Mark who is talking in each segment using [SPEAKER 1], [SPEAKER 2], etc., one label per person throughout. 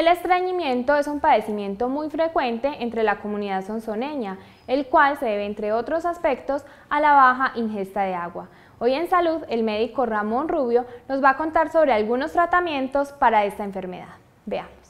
[SPEAKER 1] El estreñimiento es un padecimiento muy frecuente entre la comunidad sonzoneña, el cual se debe, entre otros aspectos, a la baja ingesta de agua. Hoy en Salud, el médico Ramón Rubio nos va a contar sobre algunos tratamientos para esta enfermedad. Veamos.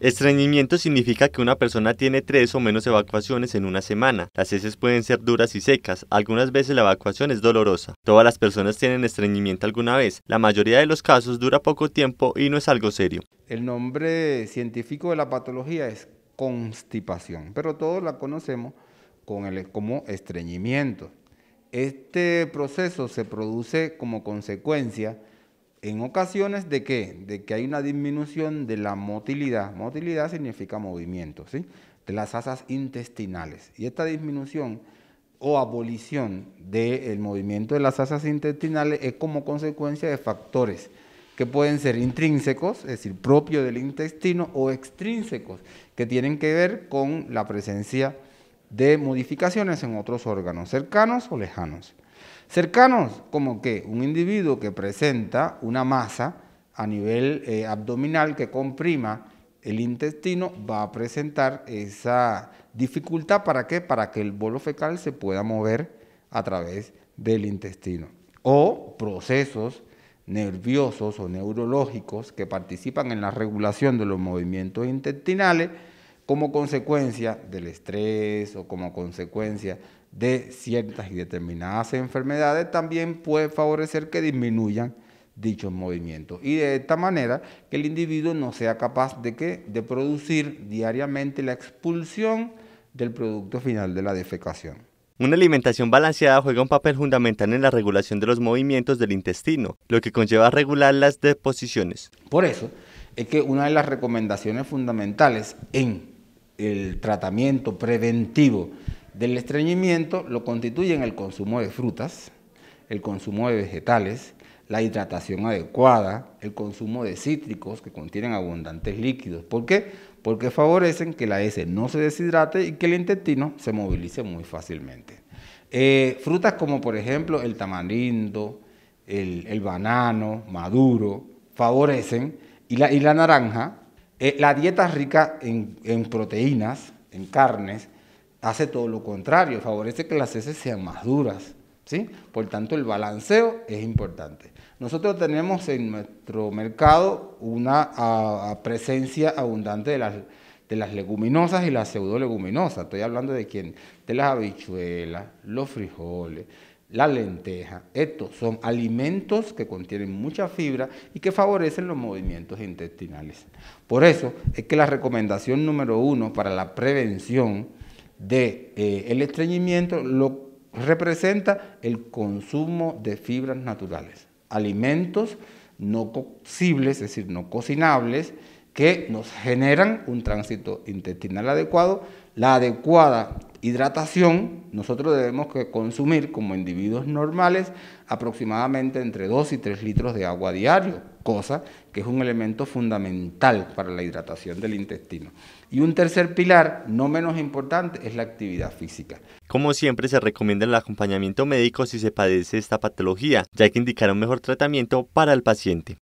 [SPEAKER 2] Estreñimiento significa que una persona tiene tres o menos evacuaciones en una semana. Las heces pueden ser duras y secas, algunas veces la evacuación es dolorosa. Todas las personas tienen estreñimiento alguna vez, la mayoría de los casos dura poco tiempo y no es algo serio.
[SPEAKER 3] El nombre científico de la patología es constipación, pero todos la conocemos como estreñimiento. Este proceso se produce como consecuencia en ocasiones de qué? De que hay una disminución de la motilidad. Motilidad significa movimiento, ¿sí? De las asas intestinales. Y esta disminución o abolición del movimiento de las asas intestinales es como consecuencia de factores que pueden ser intrínsecos, es decir, propio del intestino, o extrínsecos, que tienen que ver con la presencia de modificaciones en otros órganos cercanos o lejanos. Cercanos, como que un individuo que presenta una masa a nivel eh, abdominal que comprima el intestino va a presentar esa dificultad. ¿Para qué? Para que el bolo fecal se pueda mover a través del intestino. O procesos nerviosos o neurológicos que participan en la regulación de los movimientos intestinales como consecuencia del estrés o como consecuencia de ciertas y determinadas enfermedades, también puede favorecer que disminuyan dichos movimientos. Y de esta manera que el individuo no sea capaz de, que, de producir diariamente la expulsión del producto final de la defecación.
[SPEAKER 2] Una alimentación balanceada juega un papel fundamental en la regulación de los movimientos del intestino, lo que conlleva regular
[SPEAKER 3] las deposiciones. Por eso es que una de las recomendaciones fundamentales en el tratamiento preventivo del estreñimiento lo constituyen el consumo de frutas, el consumo de vegetales, la hidratación adecuada, el consumo de cítricos que contienen abundantes líquidos. ¿Por qué? Porque favorecen que la S no se deshidrate y que el intestino se movilice muy fácilmente. Eh, frutas como por ejemplo el tamarindo, el, banano maduro, favorecen, y la, naranja. Eh, la dieta rica en proteínas, en carnes, hace todo lo contrario, favorece que las heces sean más duras. ¿sí? Por tanto, el balanceo es importante. Nosotros tenemos en nuestro mercado una presencia abundante de las, de las leguminosas y las pseudoleguminosas. Estoy hablando de quién? De las habichuelas, los frijoles, la lenteja. Estos son alimentos que contienen mucha fibra y que favorecen los movimientos intestinales. Por eso es que la recomendación número uno para la prevención de, eh, el estreñimiento lo representa el consumo de fibras naturales, alimentos no cocibles, es decir, no cocinables, que nos generan un tránsito intestinal adecuado, la adecuada hidratación, nosotros debemos que consumir como individuos normales aproximadamente entre 2 y 3 litros de agua diario, cosa que es un elemento fundamental para la hidratación del intestino. Y un tercer pilar, no menos importante, es la actividad física. Como siempre se recomienda el
[SPEAKER 2] acompañamiento médico si se padece esta patología, ya que indicará un mejor tratamiento para el paciente.